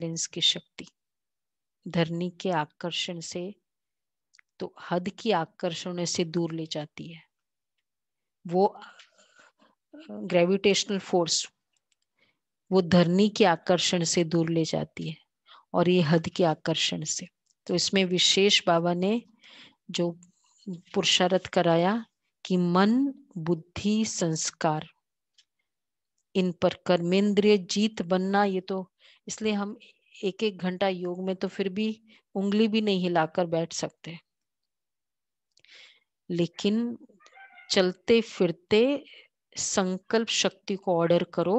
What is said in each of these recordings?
lens की शक्ति धरनी के आकर्षण से तो हद की आकर्षण से दूर ले जाती है वो ग्रेविटेशनल फोर्स वो धरनी के आकर्षण से दूर ले जाती है और ये हद के आकर्षण से तो इसमें विशेष बाबा ने जो पुरुषार्थ कराया कि मन बुद्धि संस्कार इन पर कर्मेंद्रिय जीत बनना ये तो इसलिए हम एक एक घंटा योग में तो फिर भी उंगली भी नहीं हिलाकर बैठ सकते लेकिन चलते फिरते संकल्प शक्ति को ऑर्डर करो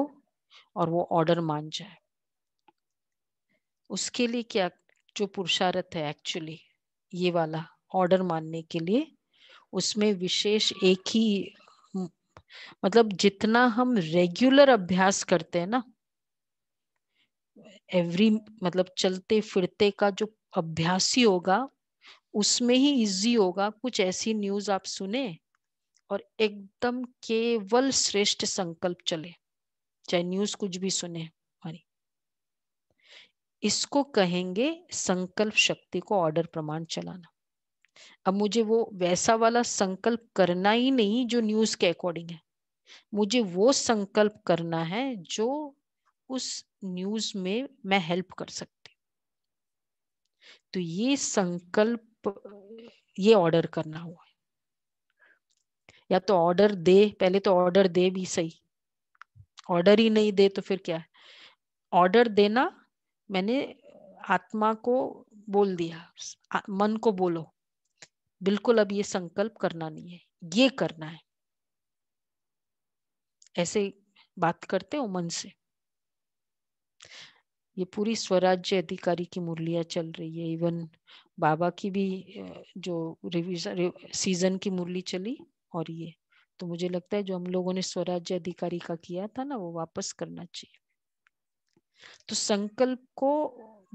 और वो ऑर्डर मान जाए उसके लिए क्या जो पुरुषार्थ है एक्चुअली ये वाला ऑर्डर मानने के लिए उसमें विशेष एक ही मतलब जितना हम रेगुलर अभ्यास करते हैं ना एवरी मतलब चलते फिरते का जो अभ्यासी होगा उसमें ही इजी होगा कुछ ऐसी न्यूज आप सुने और एकदम केवल श्रेष्ठ संकल्प चले चाहे न्यूज कुछ भी सुने हमारी इसको कहेंगे संकल्प शक्ति को ऑर्डर प्रमाण चलाना अब मुझे वो वैसा वाला संकल्प करना ही नहीं जो न्यूज के अकॉर्डिंग है मुझे वो संकल्प करना है जो उस न्यूज में मैं हेल्प कर सकती तो ये संकल्प ये ऑर्डर करना हुआ या तो ऑर्डर दे पहले तो ऑर्डर दे भी सही ऑर्डर ही नहीं दे तो फिर क्या है ऑर्डर देना मैंने आत्मा को बोल दिया मन को बोलो बिल्कुल अब ये संकल्प करना नहीं है ये करना है ऐसे बात करते हो मन से ये पूरी स्वराज्य अधिकारी की मुरलियाँ चल रही है इवन बाबा की भी जो रिविजन सीजन की मुरली चली और ये तो मुझे लगता है जो हम लोगों ने स्वराज्य अधिकारी का किया था ना वो वापस करना चाहिए तो संकल्प को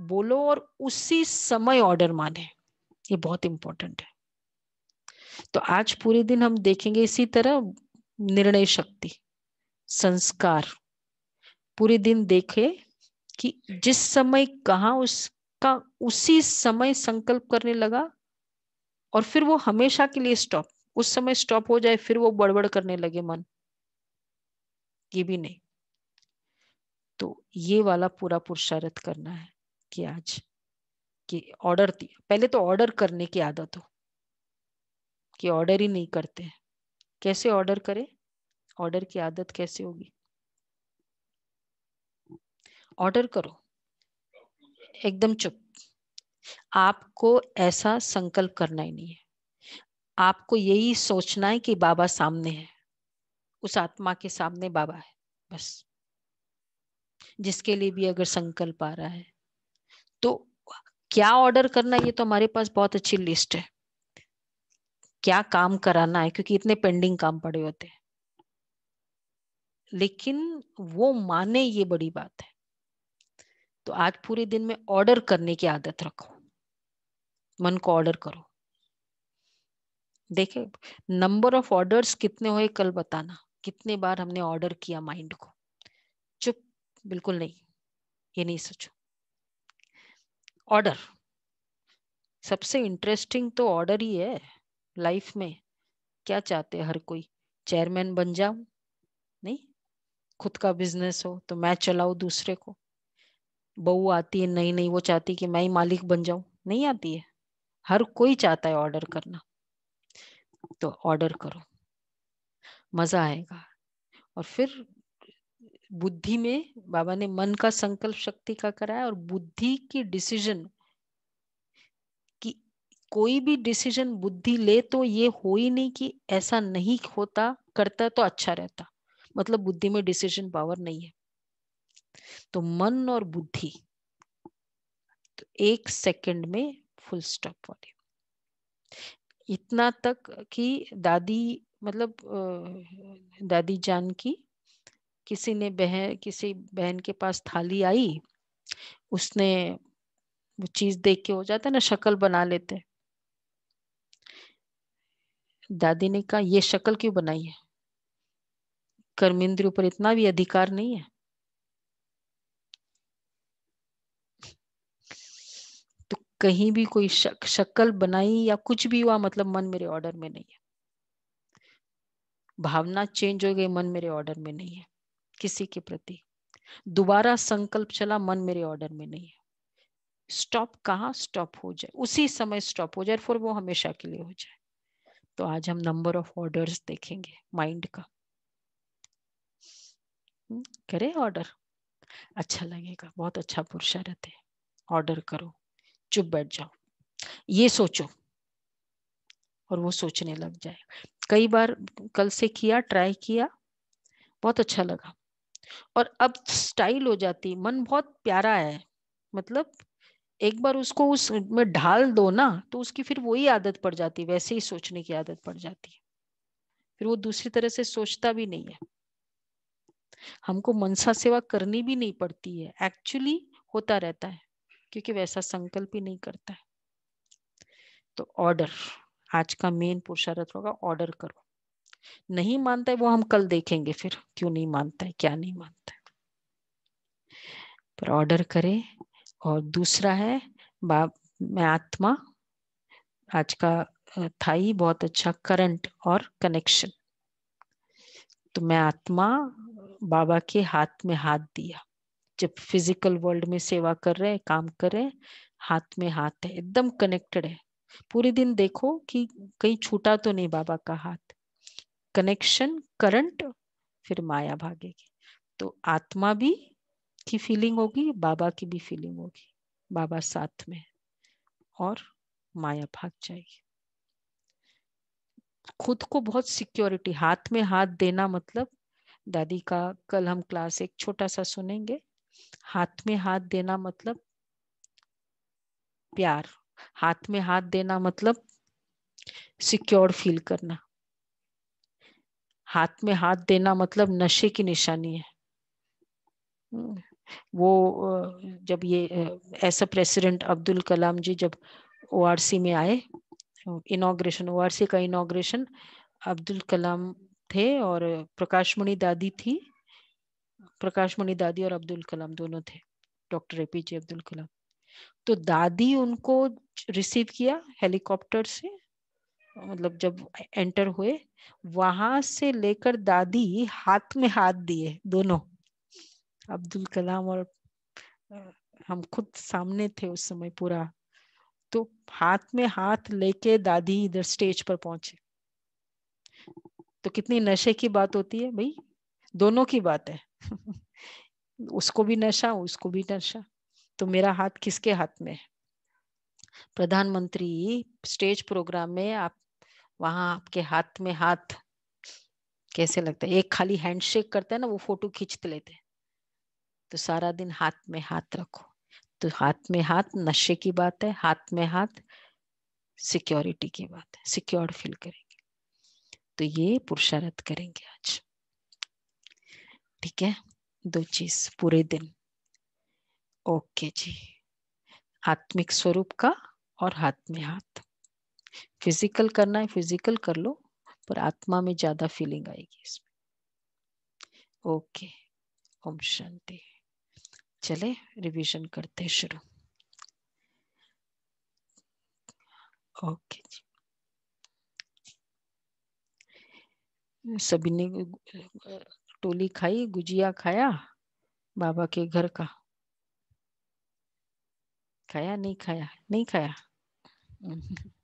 बोलो और उसी समय ऑर्डर माने ये बहुत इंपॉर्टेंट है तो आज पूरे दिन हम देखेंगे इसी तरह निर्णय शक्ति संस्कार पूरे दिन देखे कि जिस समय कहा उसका उसी समय संकल्प करने लगा और फिर वो हमेशा के लिए स्टॉप उस समय स्टॉप हो जाए फिर वो बड़बड़ करने लगे मन ये भी नहीं तो ये वाला पूरा पुरुषार्थ करना है कि आज कि ऑर्डर दिया पहले तो ऑर्डर करने की आदत हो कि ऑर्डर ही नहीं करते कैसे ऑर्डर करें ऑर्डर की आदत कैसे होगी ऑर्डर करो एकदम चुप आपको ऐसा संकल्प करना ही नहीं है आपको यही सोचना है कि बाबा सामने है उस आत्मा के सामने बाबा है बस जिसके लिए भी अगर संकल्प आ रहा है तो क्या ऑर्डर करना ये तो हमारे पास बहुत अच्छी लिस्ट है क्या काम कराना है क्योंकि इतने पेंडिंग काम पड़े होते हैं लेकिन वो माने ये बड़ी बात है तो आज पूरे दिन में ऑर्डर करने की आदत रखो मन को ऑर्डर करो देखे नंबर ऑफ ऑर्डर्स कितने हुए कल बताना कितने बार हमने ऑर्डर किया माइंड को चुप बिल्कुल नहीं ये नहीं सोचो ऑर्डर सबसे इंटरेस्टिंग तो ऑर्डर ही है लाइफ में क्या चाहते हर कोई चेयरमैन बन जाऊं नहीं खुद का बिजनेस हो तो मैं चलाऊ दूसरे को बहू आती है नहीं नहीं वो चाहती कि मैं ही मालिक बन जाऊं नहीं आती है हर कोई चाहता है ऑर्डर करना तो ऑर्डर करो मजा आएगा और फिर बुद्धि में बाबा ने मन का संकल्प शक्ति का कराया और बुद्धि की डिसीजन कि कोई भी डिसीजन बुद्धि ले तो ये हो ही नहीं कि ऐसा नहीं होता करता तो अच्छा रहता मतलब बुद्धि में डिसीजन पावर नहीं है तो मन और बुद्धि तो एक सेकंड में फुल स्टॉप वाले इतना तक कि दादी मतलब दादी जान की किसी ने बहन किसी बहन के पास थाली आई उसने वो चीज देख के हो जाता है ना शक्ल बना लेते दादी ने कहा ये शक्ल क्यों बनाई है कर्मेंद्रियों पर इतना भी अधिकार नहीं है कहीं भी कोई शक, शक्ल बनाई या कुछ भी हुआ मतलब मन मेरे ऑर्डर में नहीं है भावना चेंज हो गई मन मेरे ऑर्डर में नहीं है किसी के प्रति दोबारा संकल्प चला मन मेरे ऑर्डर में नहीं है स्टॉप कहा स्टॉप हो जाए उसी समय स्टॉप हो जाए फिर वो हमेशा के लिए हो जाए तो आज हम नंबर ऑफ ऑर्डर्स देखेंगे माइंड का हम्म, करे ऑर्डर अच्छा लगेगा बहुत अच्छा पुरुषारत है ऑर्डर करो चुप बैठ जाओ ये सोचो और वो सोचने लग जाए कई बार कल से किया ट्राई किया बहुत अच्छा लगा और अब स्टाइल हो जाती मन बहुत प्यारा है मतलब एक बार उसको उस में ढाल दो ना तो उसकी फिर वही आदत पड़ जाती वैसे ही सोचने की आदत पड़ जाती है फिर वो दूसरी तरह से सोचता भी नहीं है हमको मनसा सेवा करनी भी नहीं पड़ती है एक्चुअली होता रहता है क्योंकि वैसा संकल्प ही नहीं करता है तो ऑर्डर आज का मेन पुरुषार्थ होगा ऑर्डर करो नहीं मानता है वो हम कल देखेंगे फिर क्यों नहीं मानता है क्या नहीं मानता है पर ऑर्डर करें और दूसरा है बाप मैं आत्मा आज का था ही बहुत अच्छा करंट और कनेक्शन तो मैं आत्मा बाबा के हाथ में हाथ दिया जब फिजिकल वर्ल्ड में सेवा कर रहे हैं काम कर रहे हैं हाथ में हाथ है एकदम कनेक्टेड है पूरे दिन देखो कि कहीं छूटा तो नहीं बाबा का हाथ कनेक्शन करंट फिर माया भागेगी तो आत्मा भी की फीलिंग होगी बाबा की भी फीलिंग होगी बाबा साथ में और माया भाग जाएगी खुद को बहुत सिक्योरिटी हाथ में हाथ देना मतलब दादी का कल हम क्लास एक छोटा सा सुनेंगे हाथ में हाथ देना मतलब प्यार हाथ में हाथ देना मतलब सिक्योर फील करना हाथ में हाथ देना मतलब नशे की निशानी है हम्म, वो जब ये ऐसा प्रेसिडेंट अब्दुल कलाम जी जब ओ में आए इनाग्रेशन ओ का इनोग्रेशन अब्दुल कलाम थे और प्रकाशमणि दादी थी प्रकाश मणि दादी और अब्दुल कलाम दोनों थे doctor A P J Abdul Kalam तो दादी उनको रिसीव किया हेलीकॉप्टर से मतलब जब एंटर हुए वहां से लेकर दादी हाथ में हाथ दिए दोनों अब्दुल कलाम और हम खुद सामने थे उस समय पूरा तो हाथ में हाथ लेके दादी इधर स्टेज पर पहुंचे तो कितनी नशे की बात होती है भाई दोनों की बात है उसको भी नशा उसको भी नशा तो मेरा हाथ किसके हाथ में है प्रधानमंत्री स्टेज प्रोग्राम में आप वहां आपके हाथ में हाथ कैसे लगता है एक खाली हैंडशेक करता है ना वो फोटो खींचते तो लेते तो सारा दिन हाथ में हाथ रखो तो हाथ में हाथ नशे की बात है हाथ में हाथ सिक्योरिटी की बात है सिक्योर फील करेंगे तो ये पुरुषार्थ करेंगे आज ठीक है दो चीज पूरे दिन ओके जी आत्मिक स्वरूप का और हाथ में हाथ फिजिकल करना है फिजिकल कर लो पर आत्मा में ज्यादा फीलिंग आएगी इसमें ओके ओम शांति चले रिवीजन करते शुरू ओके जी सभी ने टोली खाई गुजिया खाया बाबा के घर का खाया नहीं खाया नहीं खाया